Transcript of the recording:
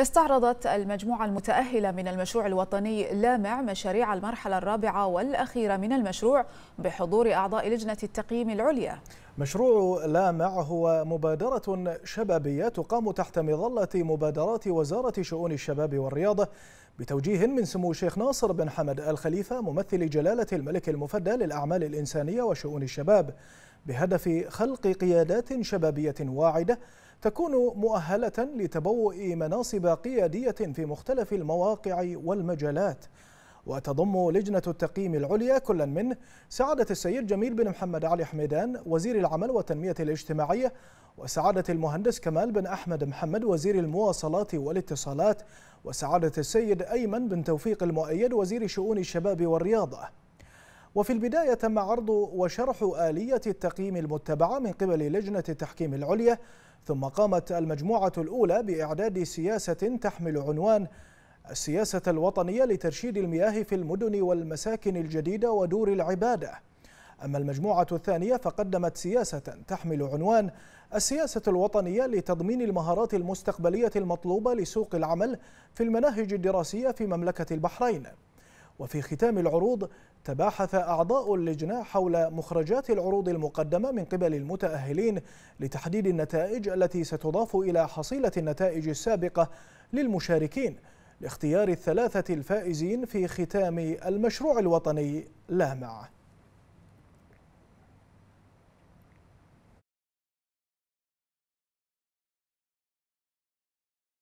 استعرضت المجموعة المتأهلة من المشروع الوطني لامع مشاريع المرحلة الرابعة والأخيرة من المشروع بحضور أعضاء لجنة التقييم العليا مشروع لامع هو مبادرة شبابية تقام تحت مظلة مبادرات وزارة شؤون الشباب والرياضة بتوجيه من سمو الشيخ ناصر بن حمد الخليفة ممثل جلالة الملك المفدى للأعمال الإنسانية وشؤون الشباب بهدف خلق قيادات شبابية واعدة تكون مؤهلة لتبوء مناصب قيادية في مختلف المواقع والمجالات وتضم لجنة التقييم العليا كلا من سعادة السيد جميل بن محمد علي حميدان وزير العمل والتنمية الاجتماعية وسعادة المهندس كمال بن أحمد محمد وزير المواصلات والاتصالات وسعادة السيد أيمن بن توفيق المؤيد وزير شؤون الشباب والرياضة وفي البداية تم عرض وشرح آلية التقييم المتبعة من قبل لجنة التحكيم العليا ثم قامت المجموعة الأولى بإعداد سياسة تحمل عنوان السياسة الوطنية لترشيد المياه في المدن والمساكن الجديدة ودور العبادة أما المجموعة الثانية فقدمت سياسة تحمل عنوان السياسة الوطنية لتضمين المهارات المستقبلية المطلوبة لسوق العمل في المناهج الدراسية في مملكة البحرين وفي ختام العروض تباحث أعضاء اللجنة حول مخرجات العروض المقدمة من قبل المتأهلين لتحديد النتائج التي ستضاف إلى حصيلة النتائج السابقة للمشاركين لاختيار الثلاثة الفائزين في ختام المشروع الوطني لامع